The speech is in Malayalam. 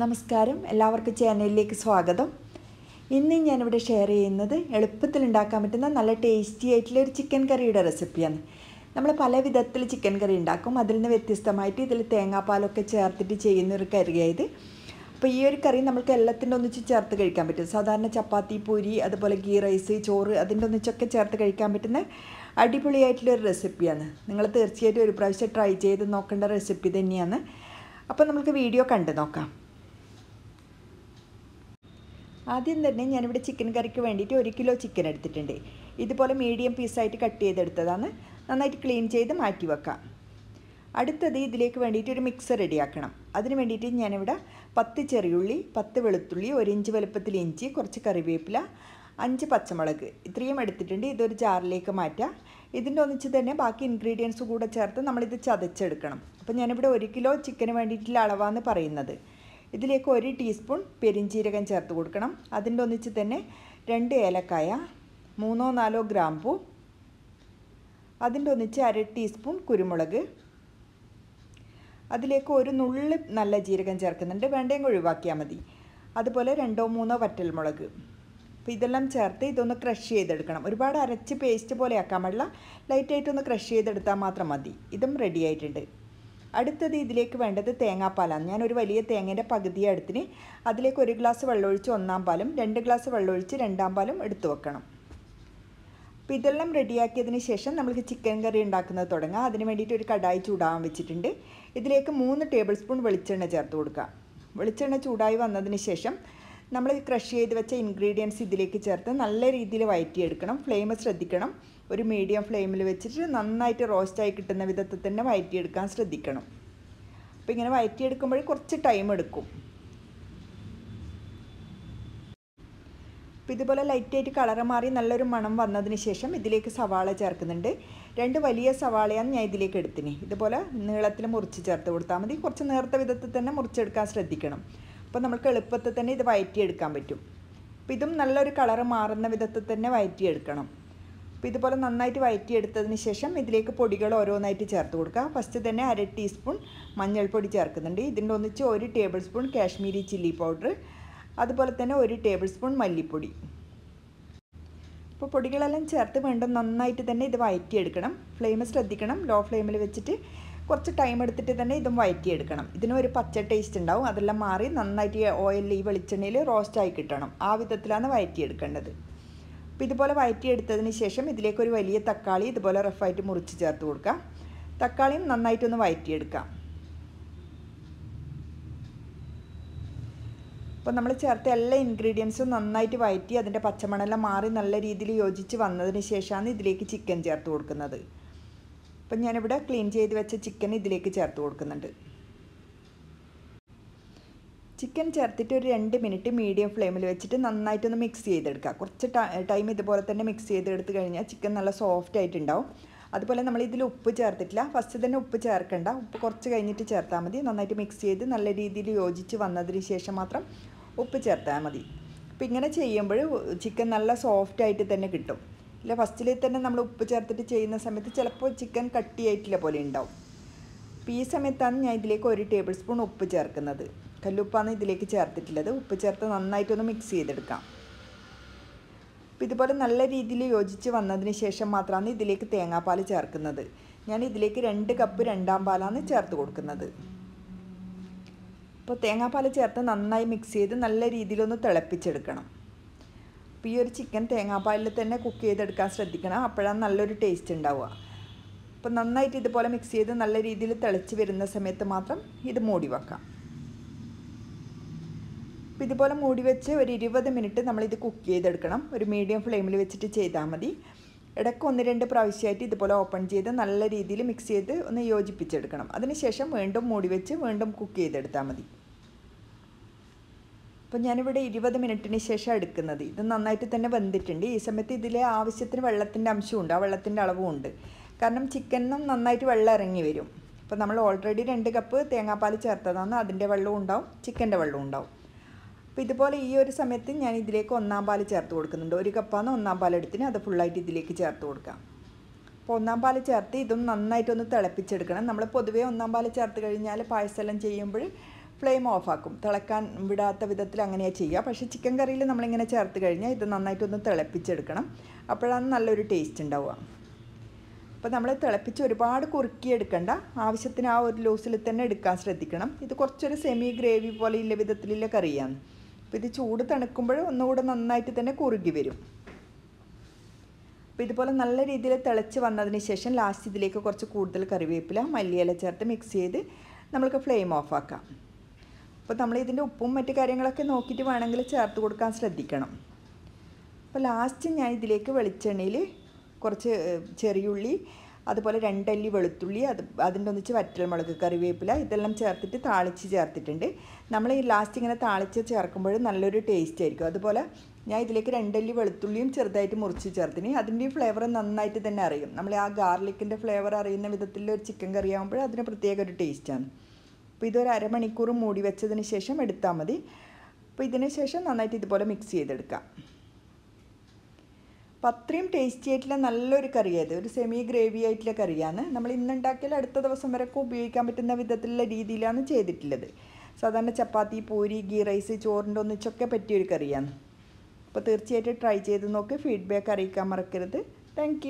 നമസ്കാരം എല്ലാവർക്കും ചാനലിലേക്ക് സ്വാഗതം ഇന്ന് ഞാനിവിടെ ഷെയർ ചെയ്യുന്നത് എളുപ്പത്തിൽ ഉണ്ടാക്കാൻ പറ്റുന്ന നല്ല ടേസ്റ്റി ആയിട്ടുള്ള ഒരു ചിക്കൻ കറിയുടെ റെസിപ്പിയാണ് നമ്മൾ പല വിധത്തിൽ ചിക്കൻ കറി ഉണ്ടാക്കും അതിൽ നിന്ന് വ്യത്യസ്തമായിട്ട് ഇതിൽ തേങ്ങാപ്പാലൊക്കെ ചേർത്തിട്ട് ചെയ്യുന്ന ഒരു കറിയായത് അപ്പോൾ ഈ ഒരു കറി നമുക്ക് എല്ലാത്തിൻ്റെ ഒന്നിച്ച് ചേർത്ത് കഴിക്കാൻ പറ്റും സാധാരണ ചപ്പാത്തി പൂരി അതുപോലെ ഗീ റൈസ് ചോറ് അതിൻ്റെ ഒന്നിച്ചൊക്കെ ചേർത്ത് കഴിക്കാൻ പറ്റുന്ന അടിപൊളിയായിട്ടുള്ളൊരു റെസിപ്പിയാണ് നിങ്ങൾ തീർച്ചയായിട്ടും ഒരു പ്രാവശ്യം ട്രൈ ചെയ്ത് നോക്കേണ്ട റെസിപ്പി തന്നെയാണ് അപ്പോൾ നമുക്ക് വീഡിയോ കണ്ടു നോക്കാം ആദ്യം തന്നെ ഞാനിവിടെ ചിക്കൻ കറിക്ക് വേണ്ടിയിട്ട് ഒരു കിലോ ചിക്കൻ എടുത്തിട്ടുണ്ട് ഇതുപോലെ മീഡിയം പീസായിട്ട് കട്ട് ചെയ്തെടുത്തതാണ് നന്നായിട്ട് ക്ലീൻ ചെയ്ത് മാറ്റി വെക്കാം അടുത്തത് ഇതിലേക്ക് വേണ്ടിയിട്ട് ഒരു മിക്സർ റെഡിയാക്കണം അതിന് വേണ്ടിയിട്ട് ഞാനിവിടെ പത്ത് ചെറിയുള്ളി പത്ത് വെളുത്തുള്ളി ഒരു ഇഞ്ച് വലുപ്പത്തിൽ ഇഞ്ചി കുറച്ച് കറിവേപ്പില അഞ്ച് പച്ചമുളക് ഇത്രയും എടുത്തിട്ടുണ്ട് ഇതൊരു ജാറിലേക്ക് മാറ്റാം ഇതിൻ്റെ ഒന്നിച്ച് തന്നെ ബാക്കി ഇൻഗ്രീഡിയൻസ് കൂടെ ചേർത്ത് നമ്മളിത് ചതച്ചെടുക്കണം അപ്പോൾ ഞാനിവിടെ ഒരു കിലോ ചിക്കന് വേണ്ടിയിട്ടുള്ള അളവാന്ന് പറയുന്നത് ഇതിലേക്ക് ഒരു ടീസ്പൂൺ പെരിഞ്ചീരകം ചേർത്ത് കൊടുക്കണം അതിൻ്റെ ഒന്നിച്ച് തന്നെ രണ്ട് ഏലക്കായ മൂന്നോ നാലോ ഗ്രാമ്പൂ അതിൻ്റെ ഒന്നിച്ച് അര ടീസ്പൂൺ കുരുമുളക് അതിലേക്ക് ഒരു നുള്ളി നല്ല ജീരകം ചേർക്കുന്നുണ്ട് വേണ്ടെങ്കിൽ ഒഴിവാക്കിയാൽ മതി അതുപോലെ രണ്ടോ മൂന്നോ മുളക് അപ്പോൾ ഇതെല്ലാം ചേർത്ത് ഇതൊന്ന് ക്രഷ് ചെയ്തെടുക്കണം ഒരുപാട് അരച്ച് പേസ്റ്റ് പോലെ ആക്കാൻ പാടില്ല ലൈറ്റായിട്ടൊന്ന് ക്രഷ് ചെയ്തെടുത്താൽ മാത്രം മതി ഇതും റെഡി ആയിട്ടുണ്ട് അടുത്തത് ഇതിലേക്ക് വേണ്ടത് തേങ്ങാപ്പാലാണ് ഞാനൊരു വലിയ തേങ്ങേൻ്റെ പകുതി അടുത്തിന് അതിലേക്ക് ഒരു ഗ്ലാസ് വെള്ളമൊഴിച്ച് ഒന്നാം പാലും രണ്ട് ഗ്ലാസ് വെള്ളമൊഴിച്ച് രണ്ടാം പാലും എടുത്തു വെക്കണം അപ്പോൾ ഇതെല്ലാം റെഡിയാക്കിയതിന് ശേഷം നമുക്ക് ചിക്കൻ കറി ഉണ്ടാക്കുന്നത് തുടങ്ങാം അതിന് വേണ്ടിയിട്ട് ഒരു കടായി ചൂടാവാൻ വെച്ചിട്ടുണ്ട് ഇതിലേക്ക് മൂന്ന് ടേബിൾ സ്പൂൺ വെളിച്ചെണ്ണ ചേർത്ത് കൊടുക്കുക വെളിച്ചെണ്ണ ചൂടായി വന്നതിന് ശേഷം നമ്മൾ ക്രഷ് ചെയ്ത് വെച്ച ഇൻഗ്രീഡിയൻസ് ഇതിലേക്ക് ചേർത്ത് നല്ല രീതിയിൽ വയറ്റിയെടുക്കണം ഫ്ലെയിം ശ്രദ്ധിക്കണം ഒരു മീഡിയം ഫ്ലെയിമിൽ വെച്ചിട്ട് നന്നായിട്ട് റോസ്റ്റായി കിട്ടുന്ന വിധത്തിൽ തന്നെ വയറ്റിയെടുക്കാൻ ശ്രദ്ധിക്കണം അപ്പോൾ ഇങ്ങനെ വയറ്റിയെടുക്കുമ്പോൾ കുറച്ച് ടൈം എടുക്കും അപ്പോൾ ഇതുപോലെ ലൈറ്റായിട്ട് കളറ് മാറി നല്ലൊരു മണം വന്നതിന് ശേഷം ഇതിലേക്ക് സവാള ചേർക്കുന്നുണ്ട് രണ്ട് വലിയ സവാളയാണ് ഞാൻ ഇതിലേക്ക് എടുത്തിന് ഇതുപോലെ നീളത്തിൽ മുറിച്ച് ചേർത്ത് കൊടുത്താൽ മതി കുറച്ച് നേർത്ത വിധത്തിൽ തന്നെ മുറിച്ചെടുക്കാൻ ശ്രദ്ധിക്കണം അപ്പോൾ നമുക്ക് എളുപ്പത്തിൽ തന്നെ ഇത് വയറ്റിയെടുക്കാൻ പറ്റും അപ്പോൾ ഇതും നല്ലൊരു കളറ് മാറുന്ന വിധത്തിൽ തന്നെ വയറ്റിയെടുക്കണം അപ്പോൾ ഇതുപോലെ നന്നായിട്ട് വയറ്റിയെടുത്തതിന് ശേഷം ഇതിലേക്ക് പൊടികൾ ഓരോന്നായിട്ട് ചേർത്ത് കൊടുക്കുക ഫസ്റ്റ് തന്നെ അര ടീസ്പൂൺ മഞ്ഞൾപ്പൊടി ചേർക്കുന്നുണ്ട് ഇതിൻ്റെ ഒന്നിച്ച് ഒരു tablespoon Kashmiri chilli powder അതുപോലെ തന്നെ ഒരു ടേബിൾ സ്പൂൺ മല്ലിപ്പൊടി അപ്പോൾ പൊടികളെല്ലാം ചേർത്ത് വീണ്ടും നന്നായിട്ട് തന്നെ ഇത് വയറ്റിയെടുക്കണം ഫ്ലെയിം ശ്രദ്ധിക്കണം ലോ ഫ്ലെയിമിൽ വെച്ചിട്ട് കുറച്ച് ടൈം എടുത്തിട്ട് തന്നെ ഇതും വഴറ്റിയെടുക്കണം ഇതിന് ഒരു പച്ച ടേസ്റ്റ് ഉണ്ടാവും അതെല്ലാം മാറി നന്നായിട്ട് ഓയിലിൽ ഈ വെളിച്ചെണ്ണയിൽ റോസ്റ്റായി കിട്ടണം ആ വിധത്തിലാണ് വഴറ്റിയെടുക്കേണ്ടത് അപ്പോൾ ഇതുപോലെ വഴറ്റിയെടുത്തതിന് ശേഷം ഇതിലേക്ക് ഒരു വലിയ തക്കാളി ഇതുപോലെ റഫായിട്ട് മുറിച്ച് ചേർത്ത് കൊടുക്കാം തക്കാളിയും നന്നായിട്ടൊന്ന് വഴറ്റിയെടുക്കാം അപ്പോൾ നമ്മൾ ചേർത്ത എല്ലാ ഇൻഗ്രീഡിയൻസും നന്നായിട്ട് വയറ്റി അതിൻ്റെ പച്ചമണെല്ലാം മാറി നല്ല രീതിയിൽ യോജിച്ച് വന്നതിന് ശേഷമാണ് ഇതിലേക്ക് ചിക്കൻ ചേർത്ത് കൊടുക്കുന്നത് അപ്പം ഞാനിവിടെ ക്ലീൻ ചെയ്ത് വെച്ച ചിക്കൻ ഇതിലേക്ക് ചേർത്ത് കൊടുക്കുന്നുണ്ട് ചിക്കൻ ചേർത്തിട്ട് ഒരു രണ്ട് മിനിറ്റ് മീഡിയം ഫ്ലെയിമിൽ വെച്ചിട്ട് നന്നായിട്ടൊന്ന് മിക്സ് ചെയ്തെടുക്കുക കുറച്ച് ടൈം ഇതുപോലെ തന്നെ മിക്സ് ചെയ്തെടുത്ത് കഴിഞ്ഞാൽ ചിക്കൻ നല്ല സോഫ്റ്റ് ആയിട്ടുണ്ടാവും അതുപോലെ നമ്മൾ ഇതിൽ ഉപ്പ് ചേർത്തിട്ടില്ല ഫസ്റ്റ് തന്നെ ഉപ്പ് ചേർക്കണ്ട ഉപ്പ് കുറച്ച് കഴിഞ്ഞിട്ട് ചേർത്താൽ മതി നന്നായിട്ട് മിക്സ് ചെയ്ത് നല്ല രീതിയിൽ യോജിച്ച് വന്നതിന് ശേഷം മാത്രം ഉപ്പ് ചേർത്താൽ മതി അപ്പോൾ ഇങ്ങനെ ചെയ്യുമ്പോൾ ചിക്കൻ നല്ല സോഫ്റ്റ് ആയിട്ട് തന്നെ കിട്ടും അല്ല ഫസ്റ്റിലേ തന്നെ നമ്മൾ ഉപ്പ് ചേർത്തിട്ട് ചെയ്യുന്ന സമയത്ത് ചിലപ്പോൾ ചിക്കൻ കട്ടിയായിട്ടില്ല പോലെ ഉണ്ടാവും അപ്പോൾ ഈ സമയത്താണ് ഞാൻ ഇതിലേക്ക് ഒരു ടേബിൾ സ്പൂൺ ഉപ്പ് ചേർക്കുന്നത് കല്ലുപ്പാണ് ഇതിലേക്ക് ചേർത്തിട്ടുള്ളത് ഉപ്പ് ചേർത്ത് നന്നായിട്ടൊന്ന് മിക്സ് ചെയ്തെടുക്കാം അപ്പോൾ ഇതുപോലെ നല്ല രീതിയിൽ യോജിച്ച് വന്നതിന് ശേഷം മാത്രമാണ് ഇതിലേക്ക് തേങ്ങാപ്പാൽ ചേർക്കുന്നത് ഞാൻ ഇതിലേക്ക് രണ്ട് കപ്പ് രണ്ടാം പാലാണ് ചേർത്ത് കൊടുക്കുന്നത് അപ്പോൾ തേങ്ങാപ്പാൽ ചേർത്ത് നന്നായി മിക്സ് ചെയ്ത് നല്ല രീതിയിലൊന്ന് തിളപ്പിച്ചെടുക്കണം അപ്പോൾ ഈ ഒരു ചിക്കൻ തേങ്ങാപ്പാലിൽ തന്നെ കുക്ക് ചെയ്തെടുക്കാൻ ശ്രദ്ധിക്കണം അപ്പോഴാണ് നല്ലൊരു ടേസ്റ്റ് ഉണ്ടാവുക അപ്പോൾ നന്നായിട്ട് ഇതുപോലെ മിക്സ് ചെയ്ത് നല്ല രീതിയിൽ തിളച്ച് വരുന്ന സമയത്ത് മാത്രം ഇത് മൂടി വെക്കാം അപ്പോൾ ഇതുപോലെ മൂടി വെച്ച് ഒരു ഇരുപത് മിനിറ്റ് നമ്മളിത് കുക്ക് ചെയ്തെടുക്കണം ഒരു മീഡിയം ഫ്ലെയിമിൽ വെച്ചിട്ട് ചെയ്താൽ മതി ഇടയ്ക്ക് ഒന്ന് രണ്ട് പ്രാവശ്യമായിട്ട് ഇതുപോലെ ഓപ്പൺ ചെയ്ത് നല്ല രീതിയിൽ മിക്സ് ചെയ്ത് ഒന്ന് യോജിപ്പിച്ചെടുക്കണം അതിനുശേഷം വീണ്ടും മൂടി വെച്ച് വീണ്ടും കുക്ക് ചെയ്തെടുത്താൽ മതി അപ്പോൾ ഞാനിവിടെ ഇരുപത് മിനിറ്റിന് ശേഷം എടുക്കുന്നത് ഇത് നന്നായിട്ട് തന്നെ വെന്തിട്ടുണ്ട് ഈ സമയത്ത് ഇതിലെ ആവശ്യത്തിന് വെള്ളത്തിൻ്റെ അംശമുണ്ട് ആ വെള്ളത്തിൻ്റെ അളവും ഉണ്ട് കാരണം ചിക്കനും നന്നായിട്ട് വെള്ളം ഇറങ്ങി വരും അപ്പോൾ നമ്മൾ ഓൾറെഡി രണ്ട് കപ്പ് തേങ്ങാപ്പാൽ ചേർത്തതാണ് അതിൻ്റെ വെള്ളവും ഉണ്ടാവും ചിക്കൻ്റെ വെള്ളവും ഉണ്ടാവും അപ്പോൾ ഇതുപോലെ ഈ ഒരു സമയത്ത് ഞാൻ ഇതിലേക്ക് ഒന്നാം പാൽ ചേർത്ത് കൊടുക്കുന്നുണ്ട് ഒരു കപ്പാണ് ഒന്നാം പാൽ എടുത്തിന് അത് ഫുള്ളായിട്ട് ഇതിലേക്ക് ചേർത്ത് കൊടുക്കാം അപ്പോൾ ഒന്നാം പാൽ ചേർത്ത് ഇതും നന്നായിട്ടൊന്ന് തിളപ്പിച്ചെടുക്കണം നമ്മൾ പൊതുവേ ഒന്നാം പാൽ ചേർത്ത് കഴിഞ്ഞാൽ പായസമെല്ലാം ചെയ്യുമ്പോൾ ഫ്ലെയിം ഓഫാക്കും തിളക്കാൻ വിടാത്ത വിധത്തിൽ അങ്ങനെയാണ് ചെയ്യുക പക്ഷേ ചിക്കൻ കറിയിൽ നമ്മളിങ്ങനെ ചേർത്ത് കഴിഞ്ഞാൽ ഇത് നന്നായിട്ടൊന്ന് തിളപ്പിച്ചെടുക്കണം അപ്പോഴാണ് നല്ലൊരു ടേസ്റ്റ് ഉണ്ടാവുക അപ്പോൾ നമ്മൾ തിളപ്പിച്ച് ഒരുപാട് കുറുക്കിയെടുക്കണ്ട ആവശ്യത്തിന് ആ ഒരു ലൂസിൽ തന്നെ എടുക്കാൻ ശ്രദ്ധിക്കണം ഇത് കുറച്ചൊരു സെമി ഗ്രേവി പോലെയുള്ള വിധത്തിലുള്ള കറിയാണ് അപ്പോൾ ഇത് ചൂട് തണുക്കുമ്പോൾ ഒന്നുകൂടെ നന്നായിട്ട് തന്നെ കുറുകി വരും അപ്പോൾ ഇതുപോലെ നല്ല രീതിയിൽ തിളച്ച് വന്നതിന് ശേഷം ലാസ്റ്റ് ഇതിലേക്ക് കുറച്ച് കൂടുതൽ കറിവേപ്പില മല്ലിയില ചേർത്ത് മിക്സ് ചെയ്ത് നമുക്ക് ഫ്ലെയിം ഓഫാക്കാം അപ്പോൾ നമ്മൾ ഇതിൻ്റെ ഉപ്പും മറ്റു കാര്യങ്ങളൊക്കെ നോക്കിയിട്ട് വേണമെങ്കിൽ ചേർത്ത് കൊടുക്കാൻ ശ്രദ്ധിക്കണം അപ്പോൾ ലാസ്റ്റ് ഞാൻ ഇതിലേക്ക് വെളിച്ചെണ്ണയിൽ കുറച്ച് ചെറിയുള്ളി അതുപോലെ രണ്ടല്ലി വെളുത്തുള്ളി അത് അതിൻ്റെ ഒന്നിച്ച് വറ്റൽമുളക് കറിവേപ്പില ഇതെല്ലാം ചേർത്തിട്ട് താളിച്ച് ചേർത്തിട്ടുണ്ട് നമ്മൾ ഈ ലാസ്റ്റ് ഇങ്ങനെ താളിച്ച് ചേർക്കുമ്പോൾ നല്ലൊരു ടേസ്റ്റ് ആയിരിക്കും അതുപോലെ ഞാൻ ഇതിലേക്ക് രണ്ടല്ലി വെളുത്തുള്ളിയും ചെറുതായിട്ട് മുറിച്ച് ചേർത്തിന് അതിൻ്റെ ഫ്ലേവർ നന്നായിട്ട് തന്നെ അറിയും നമ്മൾ ആ ഗാർലിക്കിൻ്റെ ഫ്ലേവർ അറിയുന്ന വിധത്തിലുള്ള ഒരു ചിക്കൻ കറി ആകുമ്പോൾ അതിന് പ്രത്യേക ഒരു ടേസ്റ്റാണ് അപ്പോൾ ഇതൊരു അരമണിക്കൂർ മൂടി വെച്ചതിന് ശേഷം എടുത്താൽ മതി അപ്പോൾ ഇതിന് ശേഷം നന്നായിട്ട് ഇതുപോലെ മിക്സ് ചെയ്തെടുക്കാം അപ്പോൾ അത്രയും ടേസ്റ്റി ആയിട്ടുള്ള നല്ലൊരു കറിയായത് ഒരു സെമി ഗ്രേവി ആയിട്ടുള്ള കറിയാണ് നമ്മൾ ഇന്നുണ്ടാക്കിയാൽ അടുത്ത ദിവസം വരെയൊക്കെ ഉപയോഗിക്കാൻ പറ്റുന്ന വിധത്തിലുള്ള രീതിയിലാണ് ചെയ്തിട്ടുള്ളത് സാധാരണ ചപ്പാത്തി പൂരി ഗീ റൈസ് ചോറിൻ്റെ ഒന്നിച്ചൊക്കെ പറ്റിയൊരു കറിയാണ് അപ്പോൾ തീർച്ചയായിട്ടും ട്രൈ ചെയ്ത് നോക്കി ഫീഡ്ബാക്ക് അറിയിക്കാൻ മറക്കരുത് താങ്ക്